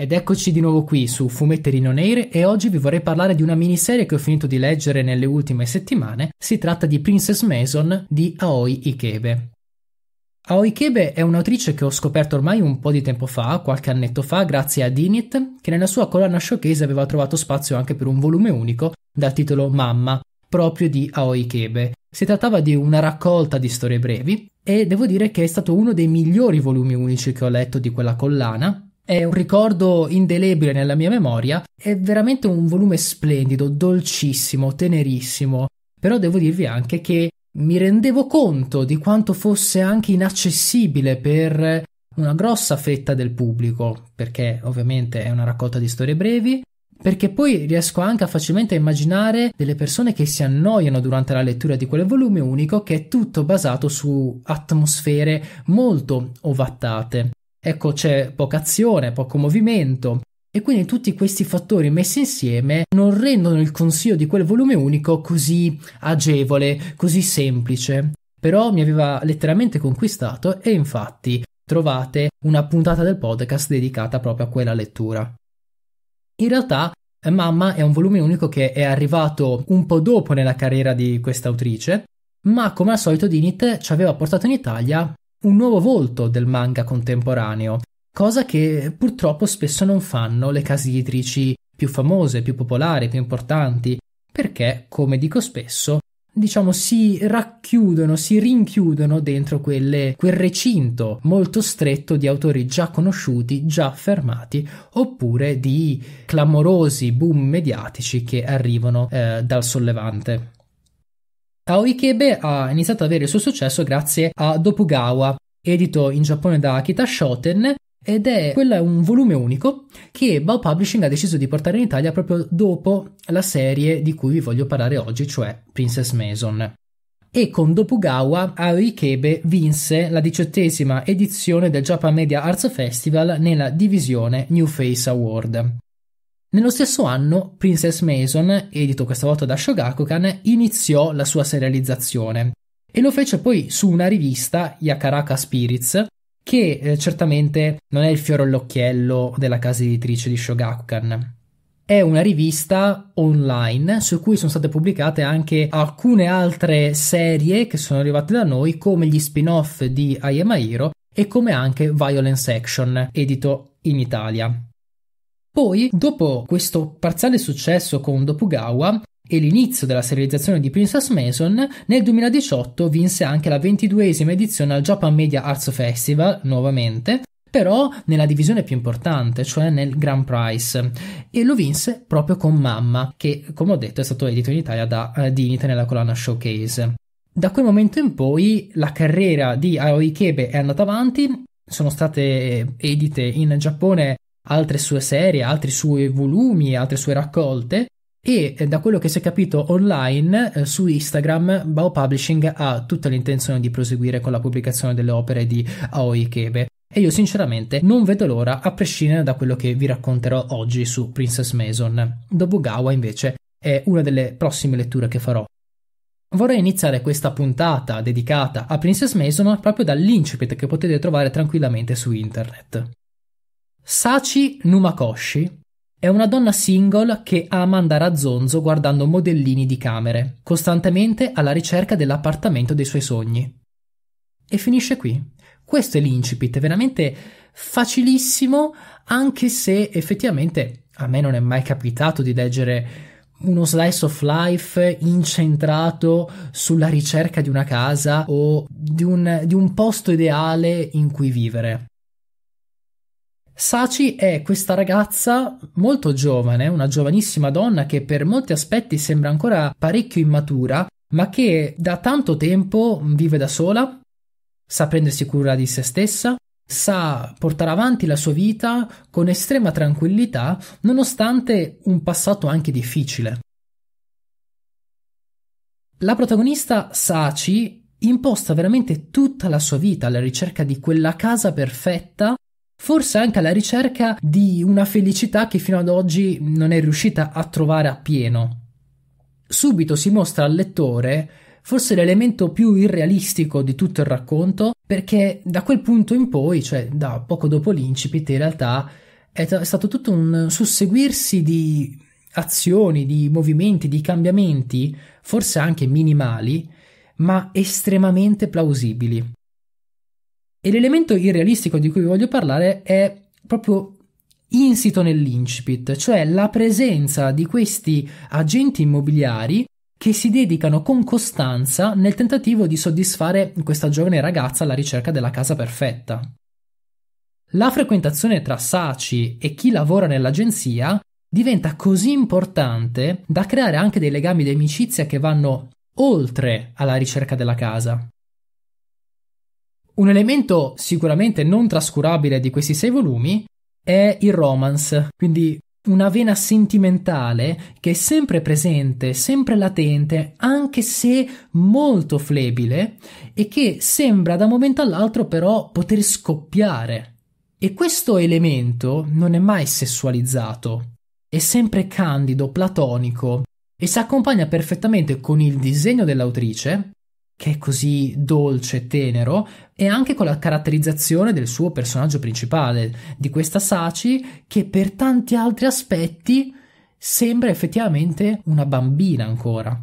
Ed eccoci di nuovo qui su Fumetterino Nere e oggi vi vorrei parlare di una miniserie che ho finito di leggere nelle ultime settimane. Si tratta di Princess Mason di Aoi Ikebe. Aoi Ikebe è un'autrice che ho scoperto ormai un po' di tempo fa, qualche annetto fa, grazie a Dinit, che nella sua colonna showcase aveva trovato spazio anche per un volume unico dal titolo Mamma, proprio di Aoi Ikebe. Si trattava di una raccolta di storie brevi e devo dire che è stato uno dei migliori volumi unici che ho letto di quella collana, è un ricordo indelebile nella mia memoria, è veramente un volume splendido, dolcissimo, tenerissimo, però devo dirvi anche che mi rendevo conto di quanto fosse anche inaccessibile per una grossa fetta del pubblico, perché ovviamente è una raccolta di storie brevi, perché poi riesco anche a facilmente a immaginare delle persone che si annoiano durante la lettura di quel volume unico che è tutto basato su atmosfere molto ovattate ecco c'è poca azione, poco movimento. E quindi tutti questi fattori messi insieme non rendono il consiglio di quel volume unico così agevole, così semplice. Però mi aveva letteralmente conquistato e infatti trovate una puntata del podcast dedicata proprio a quella lettura. In realtà Mamma è un volume unico che è arrivato un po' dopo nella carriera di questa autrice, ma come al solito Dinit ci aveva portato in Italia un nuovo volto del manga contemporaneo, cosa che purtroppo spesso non fanno le case editrici più famose, più popolari, più importanti, perché, come dico spesso, diciamo si racchiudono, si rinchiudono dentro quelle, quel recinto molto stretto di autori già conosciuti, già affermati, oppure di clamorosi boom mediatici che arrivano eh, dal sollevante. Aoikebe ha iniziato ad avere il suo successo grazie a Dokugawa, edito in Giappone da Akita Shoten, ed è quello è un volume unico che Bao Publishing ha deciso di portare in Italia proprio dopo la serie di cui vi voglio parlare oggi, cioè Princess Mason. E con Dokugawa Aoikebe vinse la diciottesima edizione del Japan Media Arts Festival nella divisione New Face Award. Nello stesso anno, Princess Mason, edito questa volta da Shogakukan, iniziò la sua serializzazione e lo fece poi su una rivista, Yakaraka Spirits, che eh, certamente non è il fiore all'occhiello della casa editrice di Shogakukan. È una rivista online su cui sono state pubblicate anche alcune altre serie che sono arrivate da noi, come gli spin-off di I Am Hero e come anche Violence Action, edito in Italia. Poi, dopo questo parziale successo con Dokugawa, e l'inizio della serializzazione di Princess Mason, nel 2018 vinse anche la ventiduesima edizione al Japan Media Arts Festival, nuovamente, però nella divisione più importante, cioè nel Grand Prize, e lo vinse proprio con Mamma, che come ho detto è stato edito in Italia da eh, Dinite nella colonna Showcase. Da quel momento in poi la carriera di Aoi Kebe è andata avanti sono state eh, edite in Giappone altre sue serie, altri suoi volumi, altre sue raccolte e eh, da quello che si è capito online eh, su Instagram Bao Publishing ha tutta l'intenzione di proseguire con la pubblicazione delle opere di Aoi Kebe e io sinceramente non vedo l'ora a prescindere da quello che vi racconterò oggi su Princess Mason. Dobugawa invece è una delle prossime letture che farò. Vorrei iniziare questa puntata dedicata a Princess Mason proprio dall'incipit che potete trovare tranquillamente su internet. Sachi Numakoshi è una donna single che ama andare a zonzo guardando modellini di camere, costantemente alla ricerca dell'appartamento dei suoi sogni. E finisce qui. Questo è l'incipit, veramente facilissimo, anche se effettivamente a me non è mai capitato di leggere uno slice of life incentrato sulla ricerca di una casa o di un, di un posto ideale in cui vivere. Saci è questa ragazza molto giovane, una giovanissima donna che per molti aspetti sembra ancora parecchio immatura, ma che da tanto tempo vive da sola, sa prendersi cura di se stessa, sa portare avanti la sua vita con estrema tranquillità, nonostante un passato anche difficile. La protagonista Saci imposta veramente tutta la sua vita alla ricerca di quella casa perfetta forse anche alla ricerca di una felicità che fino ad oggi non è riuscita a trovare appieno. Subito si mostra al lettore forse l'elemento più irrealistico di tutto il racconto, perché da quel punto in poi, cioè da poco dopo l'incipit, in realtà è, t- è stato tutto un susseguirsi di azioni, di movimenti, di cambiamenti, forse anche minimali, ma estremamente plausibili. E l'elemento irrealistico di cui vi voglio parlare è proprio insito nell'incipit, cioè la presenza di questi agenti immobiliari che si dedicano con costanza nel tentativo di soddisfare questa giovane ragazza alla ricerca della casa perfetta. La frequentazione tra Saci e chi lavora nell'agenzia diventa così importante da creare anche dei legami di amicizia che vanno oltre alla ricerca della casa. Un elemento sicuramente non trascurabile di questi sei volumi è il romance, quindi una vena sentimentale che è sempre presente, sempre latente, anche se molto flebile e che sembra da un momento all'altro però poter scoppiare. E questo elemento non è mai sessualizzato, è sempre candido, platonico e si accompagna perfettamente con il disegno dell'autrice, che è così dolce e tenero, e anche con la caratterizzazione del suo personaggio principale, di questa Saci, che per tanti altri aspetti sembra effettivamente una bambina ancora.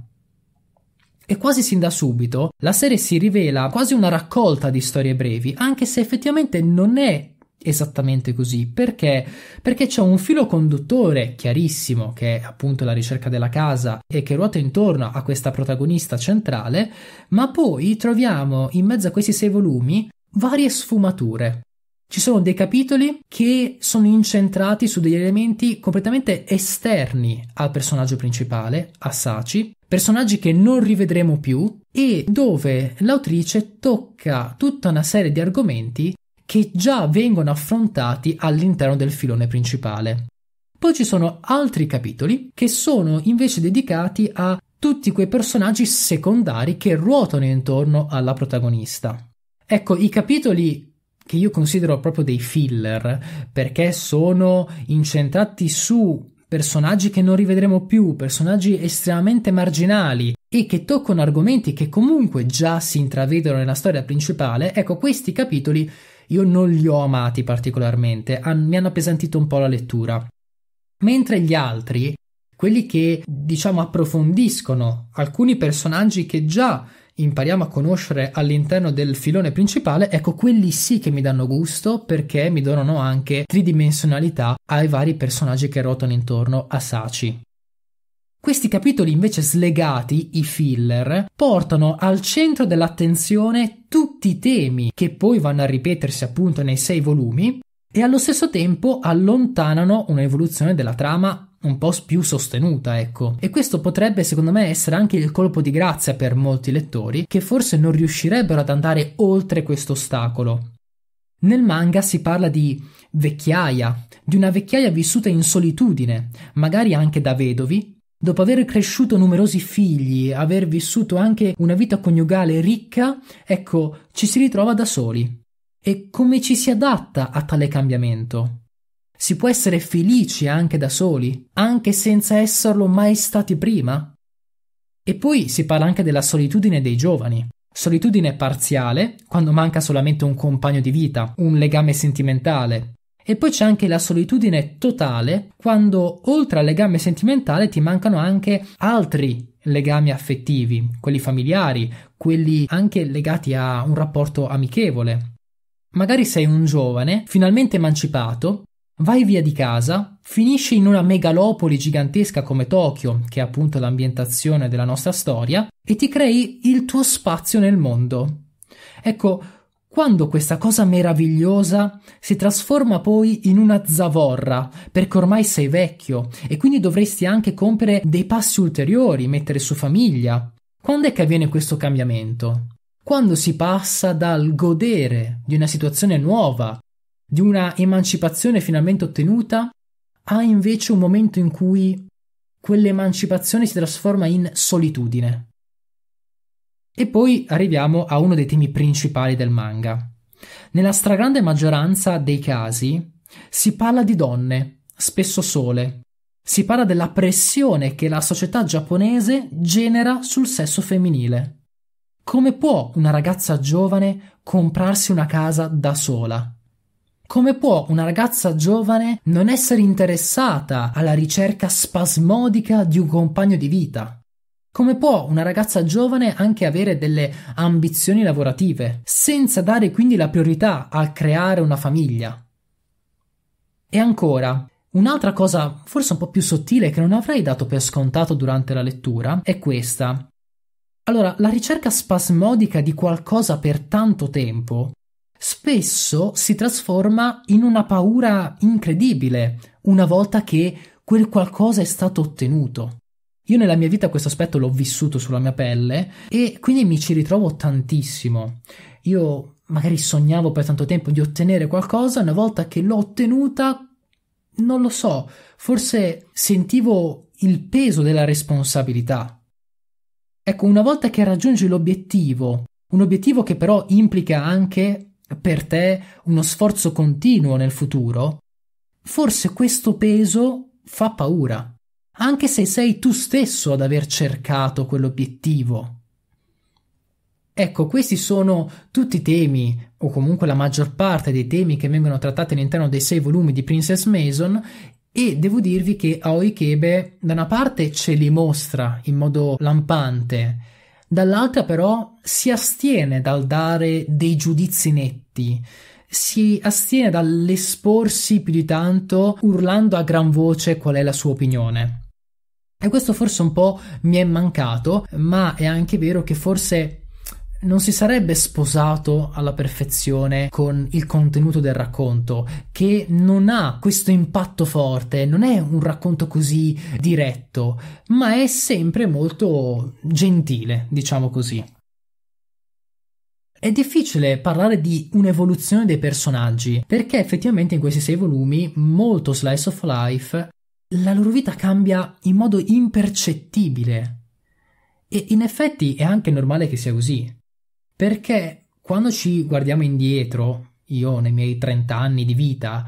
E quasi sin da subito la serie si rivela quasi una raccolta di storie brevi, anche se effettivamente non è Esattamente così, perché? Perché c'è un filo conduttore chiarissimo che è appunto la ricerca della casa e che ruota intorno a questa protagonista centrale, ma poi troviamo in mezzo a questi sei volumi varie sfumature. Ci sono dei capitoli che sono incentrati su degli elementi completamente esterni al personaggio principale, a Saci, personaggi che non rivedremo più e dove l'autrice tocca tutta una serie di argomenti che già vengono affrontati all'interno del filone principale. Poi ci sono altri capitoli che sono invece dedicati a tutti quei personaggi secondari che ruotano intorno alla protagonista. Ecco, i capitoli che io considero proprio dei filler, perché sono incentrati su personaggi che non rivedremo più, personaggi estremamente marginali e che toccano argomenti che comunque già si intravedono nella storia principale, ecco, questi capitoli io non li ho amati particolarmente, an- mi hanno appesantito un po' la lettura. Mentre gli altri, quelli che diciamo approfondiscono alcuni personaggi che già impariamo a conoscere all'interno del filone principale, ecco quelli sì che mi danno gusto perché mi donano anche tridimensionalità ai vari personaggi che ruotano intorno a Saci. Questi capitoli invece slegati, i filler, portano al centro dell'attenzione tutti i temi che poi vanno a ripetersi appunto nei sei volumi e allo stesso tempo allontanano un'evoluzione della trama un po' più sostenuta, ecco. E questo potrebbe, secondo me, essere anche il colpo di grazia per molti lettori che forse non riuscirebbero ad andare oltre questo ostacolo. Nel manga si parla di vecchiaia, di una vecchiaia vissuta in solitudine, magari anche da vedovi, Dopo aver cresciuto numerosi figli, aver vissuto anche una vita coniugale ricca, ecco, ci si ritrova da soli. E come ci si adatta a tale cambiamento? Si può essere felici anche da soli, anche senza esserlo mai stati prima? E poi si parla anche della solitudine dei giovani. Solitudine parziale, quando manca solamente un compagno di vita, un legame sentimentale, e poi c'è anche la solitudine totale quando oltre al legame sentimentale ti mancano anche altri legami affettivi, quelli familiari, quelli anche legati a un rapporto amichevole. Magari sei un giovane, finalmente emancipato, vai via di casa, finisci in una megalopoli gigantesca come Tokyo, che è appunto l'ambientazione della nostra storia, e ti crei il tuo spazio nel mondo. Ecco, quando questa cosa meravigliosa si trasforma poi in una zavorra, perché ormai sei vecchio e quindi dovresti anche compiere dei passi ulteriori, mettere su famiglia. Quando è che avviene questo cambiamento? Quando si passa dal godere di una situazione nuova, di una emancipazione finalmente ottenuta, a invece un momento in cui quell'emancipazione si trasforma in solitudine. E poi arriviamo a uno dei temi principali del manga. Nella stragrande maggioranza dei casi si parla di donne, spesso sole. Si parla della pressione che la società giapponese genera sul sesso femminile. Come può una ragazza giovane comprarsi una casa da sola? Come può una ragazza giovane non essere interessata alla ricerca spasmodica di un compagno di vita? Come può una ragazza giovane anche avere delle ambizioni lavorative, senza dare quindi la priorità al creare una famiglia? E ancora, un'altra cosa forse un po' più sottile che non avrei dato per scontato durante la lettura è questa. Allora, la ricerca spasmodica di qualcosa per tanto tempo spesso si trasforma in una paura incredibile una volta che quel qualcosa è stato ottenuto. Io nella mia vita questo aspetto l'ho vissuto sulla mia pelle e quindi mi ci ritrovo tantissimo. Io magari sognavo per tanto tempo di ottenere qualcosa, una volta che l'ho ottenuta, non lo so, forse sentivo il peso della responsabilità. Ecco, una volta che raggiungi l'obiettivo, un obiettivo che però implica anche per te uno sforzo continuo nel futuro, forse questo peso fa paura anche se sei tu stesso ad aver cercato quell'obiettivo. Ecco, questi sono tutti i temi, o comunque la maggior parte dei temi che vengono trattati all'interno dei sei volumi di Princess Mason e devo dirvi che Aoi Kebe da una parte ce li mostra in modo lampante, dall'altra però si astiene dal dare dei giudizi netti, si astiene dall'esporsi più di tanto urlando a gran voce qual è la sua opinione. E questo forse un po' mi è mancato, ma è anche vero che forse non si sarebbe sposato alla perfezione con il contenuto del racconto, che non ha questo impatto forte, non è un racconto così diretto, ma è sempre molto gentile, diciamo così. È difficile parlare di un'evoluzione dei personaggi, perché effettivamente in questi sei volumi molto slice of life la loro vita cambia in modo impercettibile. E in effetti è anche normale che sia così, perché quando ci guardiamo indietro, io nei miei 30 anni di vita,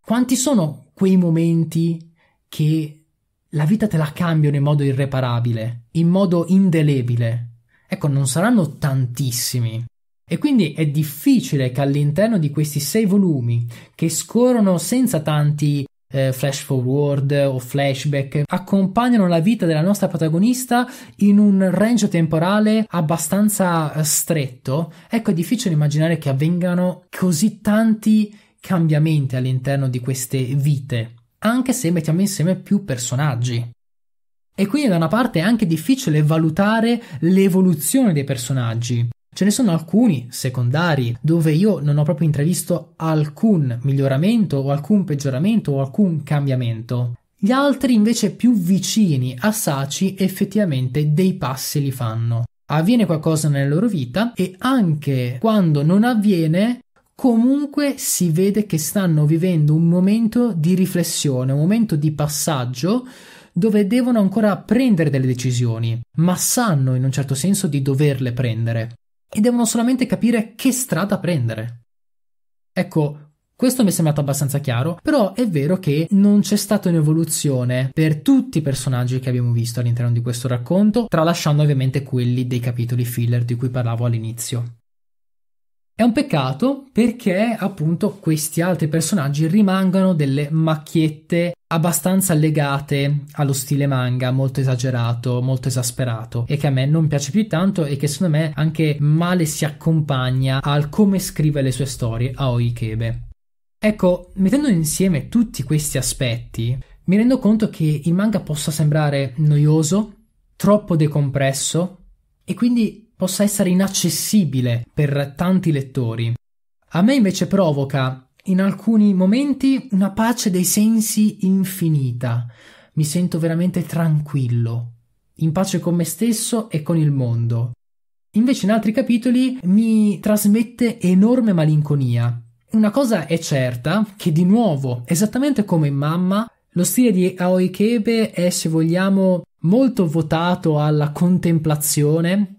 quanti sono quei momenti che la vita te la cambiano in modo irreparabile, in modo indelebile? Ecco, non saranno tantissimi. E quindi è difficile che all'interno di questi sei volumi, che scorrono senza tanti eh, flash forward o flashback accompagnano la vita della nostra protagonista in un range temporale abbastanza eh, stretto, ecco è difficile immaginare che avvengano così tanti cambiamenti all'interno di queste vite, anche se mettiamo insieme più personaggi. E quindi da una parte è anche difficile valutare l'evoluzione dei personaggi, Ce ne sono alcuni secondari dove io non ho proprio intravisto alcun miglioramento o alcun peggioramento o alcun cambiamento. Gli altri invece più vicini a Saci effettivamente dei passi li fanno. Avviene qualcosa nella loro vita e anche quando non avviene comunque si vede che stanno vivendo un momento di riflessione, un momento di passaggio dove devono ancora prendere delle decisioni, ma sanno in un certo senso di doverle prendere e devono solamente capire che strada prendere. Ecco, questo mi è sembrato abbastanza chiaro, però è vero che non c'è stata un'evoluzione per tutti i personaggi che abbiamo visto all'interno di questo racconto, tralasciando ovviamente quelli dei capitoli filler di cui parlavo all'inizio. È un peccato perché appunto questi altri personaggi rimangono delle macchiette abbastanza legate allo stile manga, molto esagerato, molto esasperato e che a me non piace più tanto e che secondo me anche male si accompagna al come scrive le sue storie Aoi Kebe. Ecco, mettendo insieme tutti questi aspetti, mi rendo conto che il manga possa sembrare noioso, troppo decompresso e quindi possa essere inaccessibile per tanti lettori. A me invece provoca in alcuni momenti una pace dei sensi infinita. Mi sento veramente tranquillo, in pace con me stesso e con il mondo. Invece in altri capitoli mi trasmette enorme malinconia. Una cosa è certa, che di nuovo, esattamente come in Mamma, lo stile di Aoi Kebe è, se vogliamo, molto votato alla contemplazione,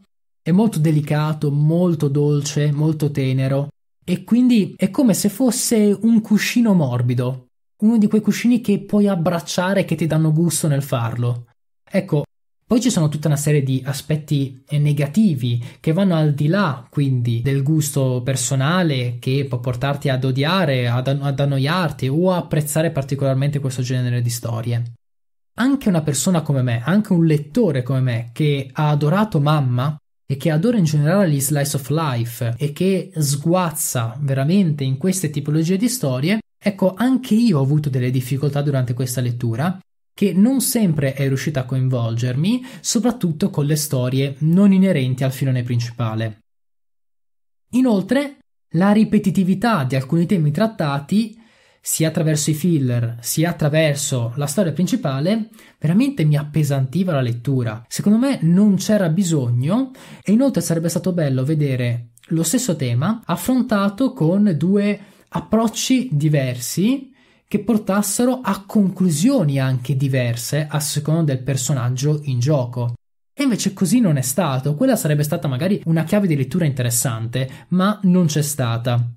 è molto delicato, molto dolce, molto tenero e quindi è come se fosse un cuscino morbido, uno di quei cuscini che puoi abbracciare e che ti danno gusto nel farlo. Ecco, poi ci sono tutta una serie di aspetti eh, negativi che vanno al di là quindi del gusto personale che può portarti ad odiare, ad, ad annoiarti o a apprezzare particolarmente questo genere di storie. Anche una persona come me, anche un lettore come me che ha adorato mamma, e che adora in generale gli slice of life e che sguazza veramente in queste tipologie di storie, ecco, anche io ho avuto delle difficoltà durante questa lettura che non sempre è riuscita a coinvolgermi, soprattutto con le storie non inerenti al filone principale. Inoltre, la ripetitività di alcuni temi trattati sia attraverso i filler, sia attraverso la storia principale, veramente mi appesantiva la lettura. Secondo me non c'era bisogno e inoltre sarebbe stato bello vedere lo stesso tema affrontato con due approcci diversi che portassero a conclusioni anche diverse a seconda del personaggio in gioco. E invece così non è stato, quella sarebbe stata magari una chiave di lettura interessante, ma non c'è stata.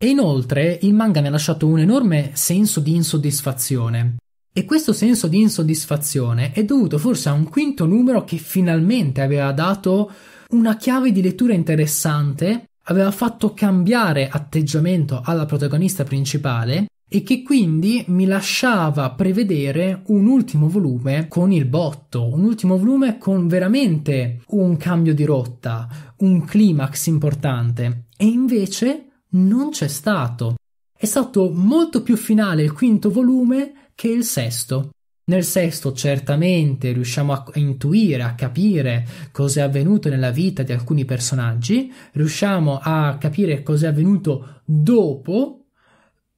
E inoltre il manga mi ha lasciato un enorme senso di insoddisfazione. E questo senso di insoddisfazione è dovuto forse a un quinto numero che finalmente aveva dato una chiave di lettura interessante, aveva fatto cambiare atteggiamento alla protagonista principale e che quindi mi lasciava prevedere un ultimo volume con il botto, un ultimo volume con veramente un cambio di rotta, un climax importante. E invece non c'è stato. È stato molto più finale il quinto volume che il sesto. Nel sesto certamente riusciamo a intuire, a capire cosa è avvenuto nella vita di alcuni personaggi, riusciamo a capire cosa è avvenuto dopo,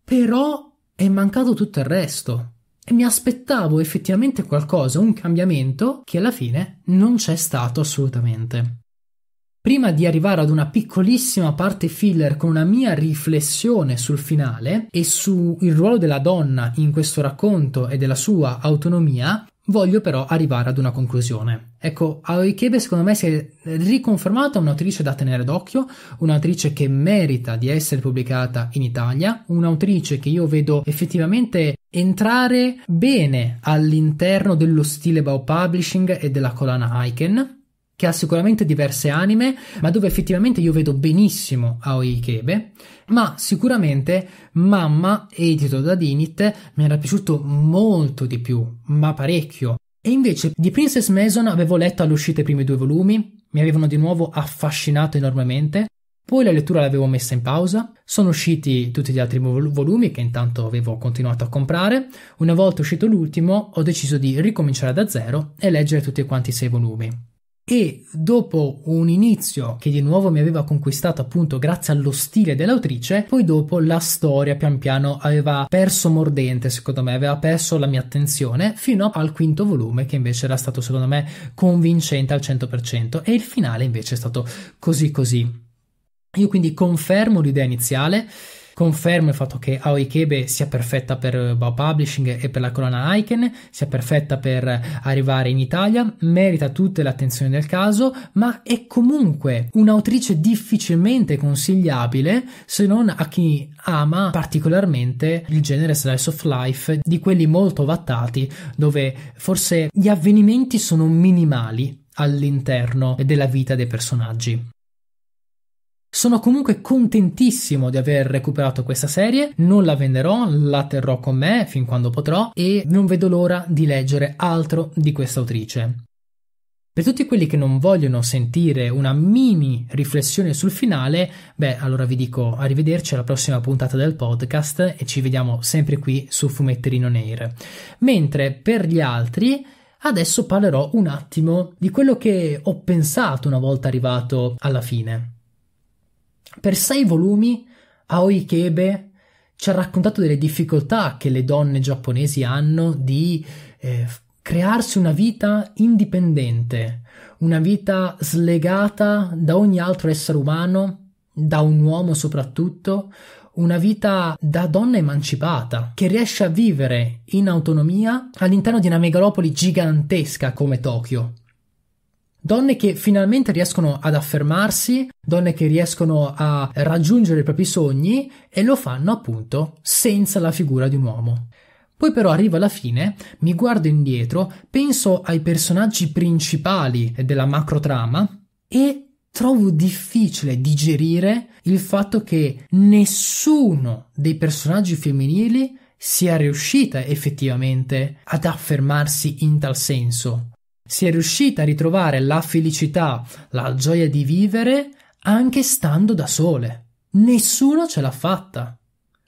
però è mancato tutto il resto. E mi aspettavo effettivamente qualcosa, un cambiamento, che alla fine non c'è stato assolutamente. Prima di arrivare ad una piccolissima parte filler con una mia riflessione sul finale e sul ruolo della donna in questo racconto e della sua autonomia, voglio però arrivare ad una conclusione. Ecco, Aoikebe secondo me si è riconfermata un'autrice da tenere d'occhio, un'autrice che merita di essere pubblicata in Italia, un'autrice che io vedo effettivamente entrare bene all'interno dello stile Bao Publishing e della collana Aiken che ha sicuramente diverse anime, ma dove effettivamente io vedo benissimo Aoi Ikebe, ma sicuramente Mamma, edito da Dinit, mi era piaciuto molto di più, ma parecchio. E invece di Princess Mason avevo letto all'uscita i primi due volumi, mi avevano di nuovo affascinato enormemente, poi la lettura l'avevo messa in pausa, sono usciti tutti gli altri vol- volumi che intanto avevo continuato a comprare, una volta uscito l'ultimo ho deciso di ricominciare da zero e leggere tutti quanti i sei volumi e dopo un inizio che di nuovo mi aveva conquistato appunto grazie allo stile dell'autrice, poi dopo la storia pian piano aveva perso mordente secondo me, aveva perso la mia attenzione fino al quinto volume che invece era stato secondo me convincente al 100% e il finale invece è stato così così. Io quindi confermo l'idea iniziale Confermo il fatto che Aoikebe sia perfetta per eh, Bao Publishing e per la colonna Iken, sia perfetta per arrivare in Italia, merita tutta l'attenzione del caso, ma è comunque un'autrice difficilmente consigliabile se non a chi ama particolarmente il genere slice of life di quelli molto vattati dove forse gli avvenimenti sono minimali all'interno della vita dei personaggi. Sono comunque contentissimo di aver recuperato questa serie, non la venderò, la terrò con me fin quando potrò e non vedo l'ora di leggere altro di questa autrice. Per tutti quelli che non vogliono sentire una mini riflessione sul finale, beh, allora vi dico arrivederci alla prossima puntata del podcast e ci vediamo sempre qui su Fumetterino Nair. Mentre per gli altri, adesso parlerò un attimo di quello che ho pensato una volta arrivato alla fine. Per sei volumi Aoi Kebe ci ha raccontato delle difficoltà che le donne giapponesi hanno di eh, crearsi una vita indipendente, una vita slegata da ogni altro essere umano, da un uomo soprattutto, una vita da donna emancipata che riesce a vivere in autonomia all'interno di una megalopoli gigantesca come Tokyo. Donne che finalmente riescono ad affermarsi, donne che riescono a raggiungere i propri sogni e lo fanno appunto senza la figura di un uomo. Poi però arrivo alla fine, mi guardo indietro, penso ai personaggi principali della macrotrama e trovo difficile digerire il fatto che nessuno dei personaggi femminili sia riuscita effettivamente ad affermarsi in tal senso si è riuscita a ritrovare la felicità, la gioia di vivere anche stando da sole. Nessuno ce l'ha fatta.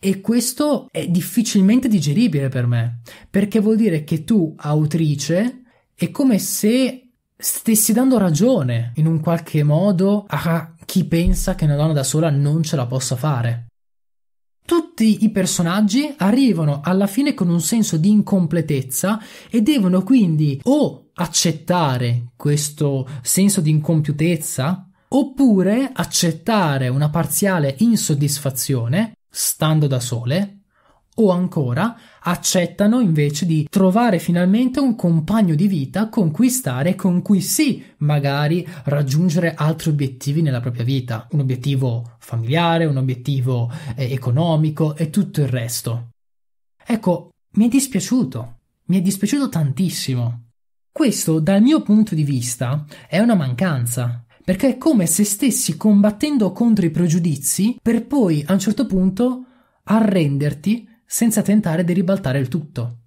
E questo è difficilmente digeribile per me, perché vuol dire che tu, autrice, è come se stessi dando ragione in un qualche modo a chi pensa che una donna da sola non ce la possa fare. Tutti i personaggi arrivano alla fine con un senso di incompletezza e devono quindi o accettare questo senso di incompiutezza oppure accettare una parziale insoddisfazione stando da sole o ancora accettano invece di trovare finalmente un compagno di vita con cui stare, con cui sì, magari raggiungere altri obiettivi nella propria vita, un obiettivo familiare, un obiettivo eh, economico e tutto il resto. Ecco, mi è dispiaciuto, mi è dispiaciuto tantissimo questo, dal mio punto di vista, è una mancanza, perché è come se stessi combattendo contro i pregiudizi per poi, a un certo punto, arrenderti senza tentare di ribaltare il tutto.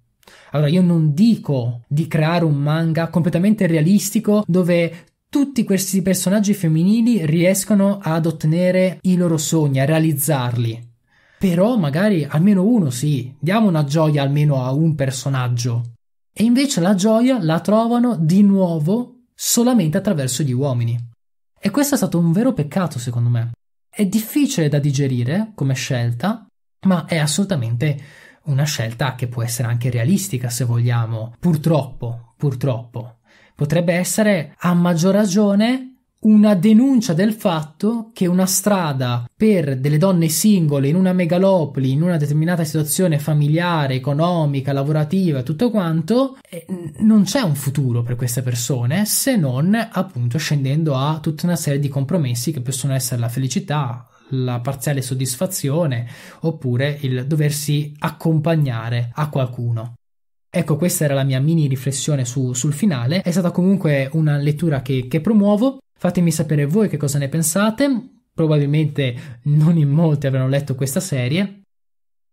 Allora, io non dico di creare un manga completamente realistico dove tutti questi personaggi femminili riescono ad ottenere i loro sogni, a realizzarli. Però magari almeno uno sì, diamo una gioia almeno a un personaggio. E invece la gioia la trovano di nuovo solamente attraverso gli uomini. E questo è stato un vero peccato, secondo me. È difficile da digerire come scelta, ma è assolutamente una scelta che può essere anche realistica, se vogliamo. Purtroppo, purtroppo. Potrebbe essere a maggior ragione una denuncia del fatto che una strada per delle donne singole in una megalopoli, in una determinata situazione familiare, economica, lavorativa, tutto quanto, eh, non c'è un futuro per queste persone se non appunto scendendo a tutta una serie di compromessi che possono essere la felicità, la parziale soddisfazione oppure il doversi accompagnare a qualcuno. Ecco, questa era la mia mini riflessione su, sul finale, è stata comunque una lettura che, che promuovo Fatemi sapere voi che cosa ne pensate, probabilmente non in molti avranno letto questa serie,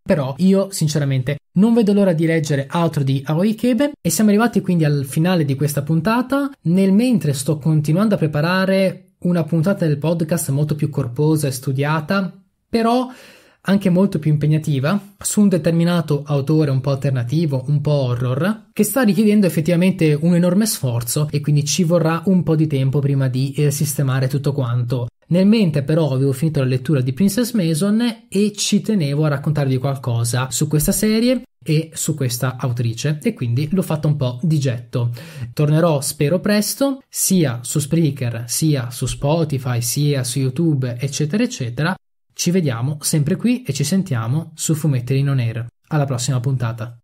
però io sinceramente non vedo l'ora di leggere altro di Aoi Kebe e siamo arrivati quindi al finale di questa puntata, nel mentre sto continuando a preparare una puntata del podcast molto più corposa e studiata, però anche molto più impegnativa, su un determinato autore un po' alternativo, un po' horror, che sta richiedendo effettivamente un enorme sforzo e quindi ci vorrà un po' di tempo prima di eh, sistemare tutto quanto. Nel mente però avevo finito la lettura di Princess Mason e ci tenevo a raccontarvi qualcosa su questa serie e su questa autrice e quindi l'ho fatta un po' di getto. Tornerò spero presto sia su Spreaker, sia su Spotify, sia su YouTube, eccetera eccetera, ci vediamo sempre qui e ci sentiamo su Fumetterino Nero. Alla prossima puntata.